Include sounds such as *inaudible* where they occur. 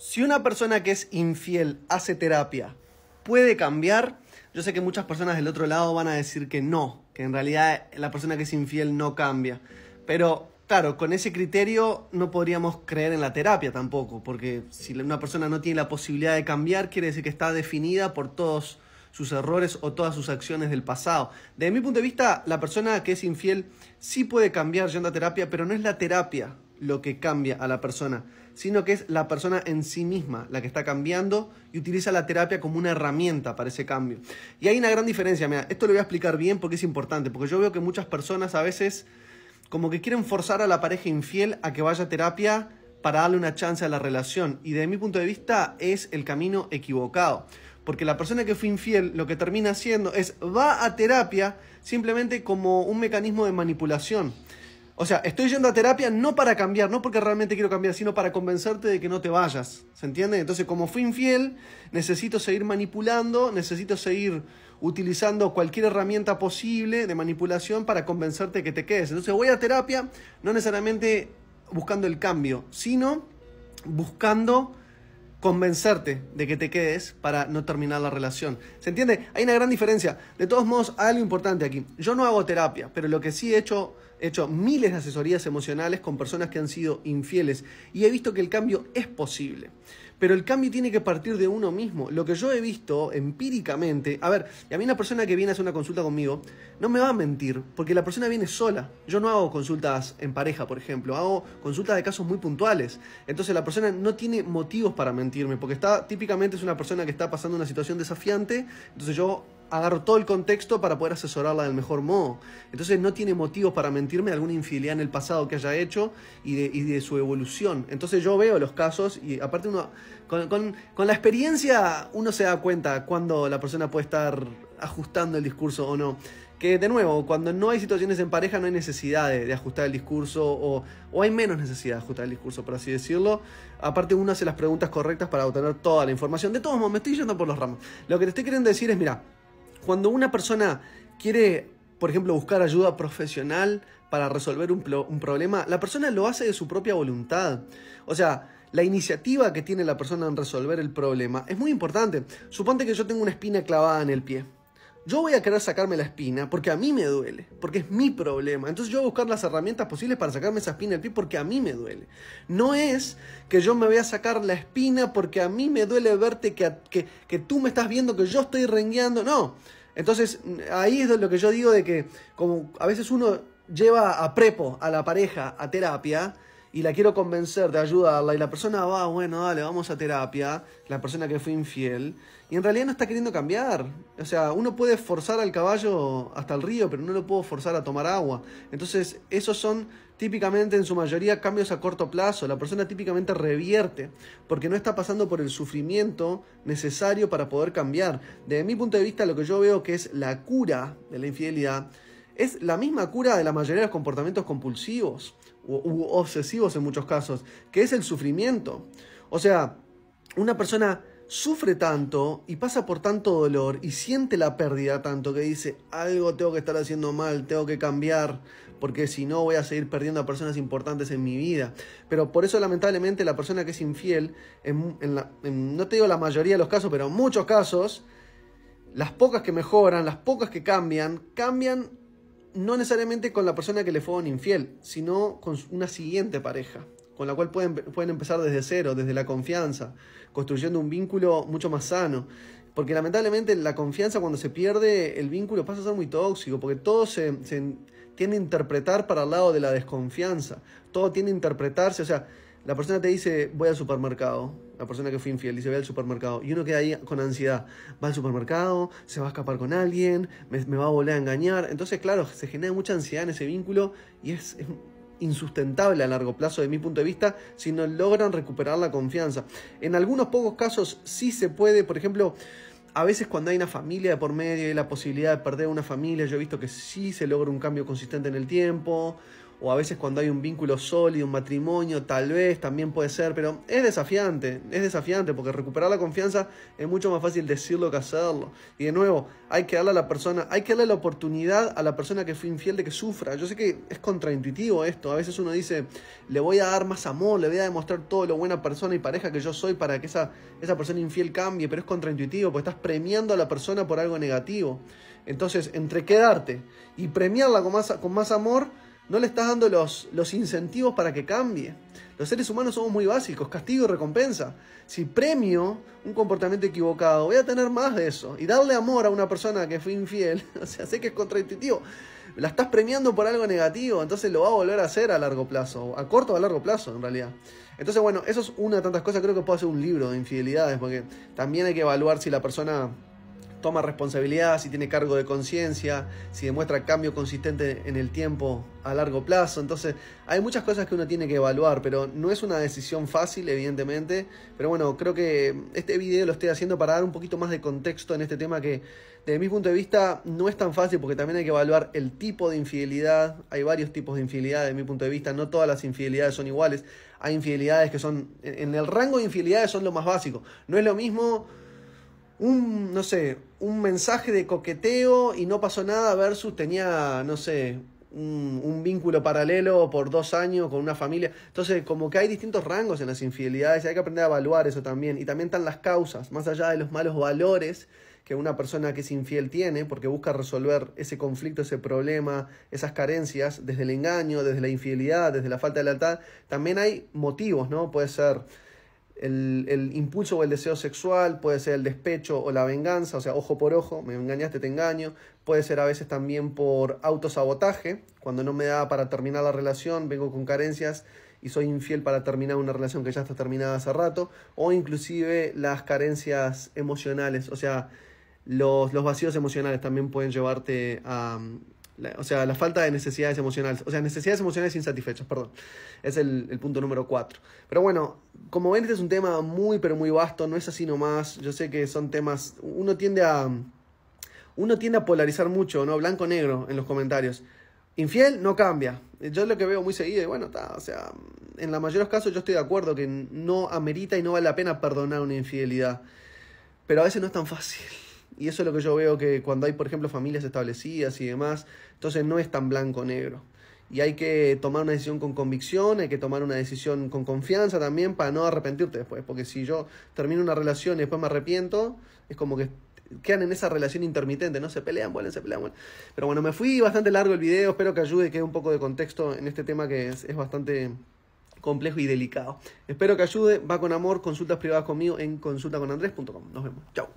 Si una persona que es infiel hace terapia, ¿puede cambiar? Yo sé que muchas personas del otro lado van a decir que no, que en realidad la persona que es infiel no cambia. Pero claro, con ese criterio no podríamos creer en la terapia tampoco, porque si una persona no tiene la posibilidad de cambiar, quiere decir que está definida por todos sus errores o todas sus acciones del pasado. Desde mi punto de vista, la persona que es infiel sí puede cambiar yendo a terapia, pero no es la terapia lo que cambia a la persona sino que es la persona en sí misma la que está cambiando y utiliza la terapia como una herramienta para ese cambio. Y hay una gran diferencia, mira, esto lo voy a explicar bien porque es importante, porque yo veo que muchas personas a veces como que quieren forzar a la pareja infiel a que vaya a terapia para darle una chance a la relación. Y desde mi punto de vista es el camino equivocado. Porque la persona que fue infiel lo que termina haciendo es va a terapia simplemente como un mecanismo de manipulación. O sea, estoy yendo a terapia no para cambiar, no porque realmente quiero cambiar, sino para convencerte de que no te vayas. ¿Se entiende? Entonces, como fui infiel, necesito seguir manipulando, necesito seguir utilizando cualquier herramienta posible de manipulación para convencerte de que te quedes. Entonces, voy a terapia no necesariamente buscando el cambio, sino buscando convencerte de que te quedes para no terminar la relación. ¿Se entiende? Hay una gran diferencia. De todos modos, hay algo importante aquí. Yo no hago terapia, pero lo que sí he hecho He hecho miles de asesorías emocionales con personas que han sido infieles y he visto que el cambio es posible. Pero el cambio tiene que partir de uno mismo. Lo que yo he visto empíricamente, a ver, y a mí una persona que viene a hacer una consulta conmigo no me va a mentir, porque la persona viene sola. Yo no hago consultas en pareja, por ejemplo, hago consultas de casos muy puntuales. Entonces la persona no tiene motivos para mentirme, porque está típicamente es una persona que está pasando una situación desafiante, entonces yo agarro todo el contexto para poder asesorarla del mejor modo. Entonces no tiene motivos para mentirme de alguna infidelidad en el pasado que haya hecho y de, su evolución. Entonces yo veo los casos y aparte uno, con, la experiencia uno se da cuenta cuando la persona puede estar ajustando el discurso o no. Que de nuevo, cuando no hay situaciones en pareja no hay necesidad de, ajustar el discurso o, o, hay menos necesidad de ajustar el discurso, por así decirlo. Aparte uno hace las preguntas correctas para obtener toda la información. De todos modos, me estoy yendo por los ramos. Lo que te estoy queriendo decir es, mira, cuando una persona quiere, por ejemplo, buscar ayuda profesional para resolver un, problema, la persona lo hace de su propia voluntad. O sea, la iniciativa que tiene la persona en resolver el problema es muy importante. Suponte que yo tengo una espina clavada en el pie. Yo voy a querer sacarme la espina porque a mí me duele, porque es mi problema. Entonces yo voy a buscar las herramientas posibles para sacarme esa espina del pie porque a mí me duele. No es que yo me voy a sacar la espina porque a mí me duele verte que, que tú me estás viendo que yo estoy rengueando. No, entonces, ahí es lo que yo digo de que como a veces uno lleva a prepo a la pareja a terapia y la quiero convencer de ayudarla y la persona va, bueno, dale, vamos a terapia, la persona que fue infiel, y en realidad no está queriendo cambiar. O sea, uno puede forzar al caballo hasta el río, pero no lo puedo forzar a tomar agua. Entonces, esos son típicamente en su mayoría cambios a corto plazo. La persona típicamente revierte porque no está pasando por el sufrimiento necesario para poder cambiar. Desde mi punto de vista, lo que yo veo que es la cura de la infidelidad es la misma cura de la mayoría de los comportamientos compulsivos u obsesivos en muchos casos, que es el sufrimiento. O sea, una persona sufre tanto y pasa por tanto dolor y siente la pérdida tanto que dice, algo tengo que estar haciendo mal, tengo que cambiar, porque si no voy a seguir perdiendo a personas importantes en mi vida. Pero por eso lamentablemente la persona que es infiel, no te digo la mayoría de los casos, pero muchos casos, las pocas que mejoran, las pocas que cambian, cambian no necesariamente con la persona que le fue un infiel, sino con una siguiente pareja con la cual pueden, pueden empezar desde cero, desde la confianza, construyendo un vínculo mucho más sano. Porque lamentablemente la confianza cuando se pierde, el vínculo pasa a ser muy tóxico, porque todo se, se tiende a interpretar para el lado de la desconfianza, todo tiende a interpretarse, o sea, la persona te dice, voy al supermercado. La persona que fue infiel dice, voy al supermercado. Y uno queda ahí con ansiedad. Va al supermercado, se va a escapar con alguien, me, va a volver a engañar. Entonces, claro, se genera mucha ansiedad en ese vínculo y es insustentable a largo plazo de mi punto de vista si no logran recuperar la confianza. En algunos pocos casos sí se puede, por ejemplo, a veces cuando hay una familia de por medio y la posibilidad de perder una familia, yo he visto que sí se logra un cambio consistente en el tiempo o a veces cuando hay un vínculo sólido, un matrimonio, tal vez también puede ser, pero es desafiante, es desafiante, porque recuperar la confianza es mucho más fácil decirlo que hacerlo. Y de nuevo, hay que darle a la persona, hay que darle la oportunidad a la persona que fue infiel de que sufra. Yo sé que es contraintuitivo esto, a veces uno dice, le voy a dar más amor, le voy a demostrar todo lo buena persona y pareja que yo soy para que esa, esa persona infiel cambie, pero es contraintuitivo, porque estás premiando a la persona por algo negativo. Entonces, entre quedarte y premiarla con más, con más amor, no le estás dando los, los incentivos para que cambie. Los seres humanos somos muy básicos, castigo y recompensa. Si premio un comportamiento equivocado, voy a tener más de eso. Y darle amor a una persona que fue infiel, *laughs* o sea, sé que es contraintuitivo, la estás premiando por algo negativo, entonces lo va a volver a hacer a largo plazo, a corto o a largo plazo en realidad. Entonces, bueno, eso es una de tantas cosas, creo que puedo hacer un libro de infidelidades, porque también hay que evaluar si la persona toma responsabilidad, si tiene cargo de conciencia, si demuestra cambio consistente en el tiempo a largo plazo. Entonces, hay muchas cosas que uno tiene que evaluar, pero no es una decisión fácil, evidentemente. Pero bueno, creo que este video lo estoy haciendo para dar un poquito más de contexto en este tema que, desde mi punto de vista, no es tan fácil porque también hay que evaluar el tipo de infidelidad. Hay varios tipos de infidelidad, desde mi punto de vista. No todas las infidelidades son iguales. Hay infidelidades que son, en el rango de infidelidades son lo más básico. No es lo mismo un, no sé, un mensaje de coqueteo y no pasó nada versus tenía, no sé, un, un, vínculo paralelo por dos años con una familia. Entonces, como que hay distintos rangos en las infidelidades y hay que aprender a evaluar eso también. Y también están las causas, más allá de los malos valores que una persona que es infiel tiene, porque busca resolver ese conflicto, ese problema, esas carencias, desde el engaño, desde la infidelidad, desde la falta de lealtad. También hay motivos, ¿no? Puede ser el, impulso o el deseo sexual, puede ser el despecho o la venganza, o sea, ojo por ojo, me engañaste, te engaño, puede ser a veces también por autosabotaje, cuando no me da para terminar la relación, vengo con carencias y soy infiel para terminar una relación que ya está terminada hace rato, o inclusive las carencias emocionales, o sea, los vacíos emocionales también pueden llevarte a, o sea, la falta de necesidades emocionales. O sea, necesidades emocionales insatisfechas, perdón. Es el, punto número cuatro Pero bueno, como ven, este es un tema muy, pero muy vasto. No es así nomás. Yo sé que son temas... Uno tiende a... Uno tiende a polarizar mucho, ¿no? Blanco-negro en los comentarios. Infiel no cambia. Yo es lo que veo muy seguido y bueno, está o sea, en la mayoría de los casos yo estoy de acuerdo que no amerita y no vale la pena perdonar una infidelidad. Pero a veces no es tan fácil. Y eso es lo que yo veo que cuando hay, por ejemplo, familias establecidas y demás, entonces no es tan blanco-negro. Y hay que tomar una decisión con convicción, hay que tomar una decisión con confianza también para no arrepentirte después. Porque si yo termino una relación y después me arrepiento, es como que quedan en esa relación intermitente, ¿no? Se pelean, vuelven, se pelean, bueno Pero bueno, me fui bastante largo el video, espero que ayude, que dé un poco de contexto en este tema que es, bastante complejo y delicado. Espero que ayude, va con amor, consultas privadas conmigo en consultaconandres.com. Nos vemos, chao.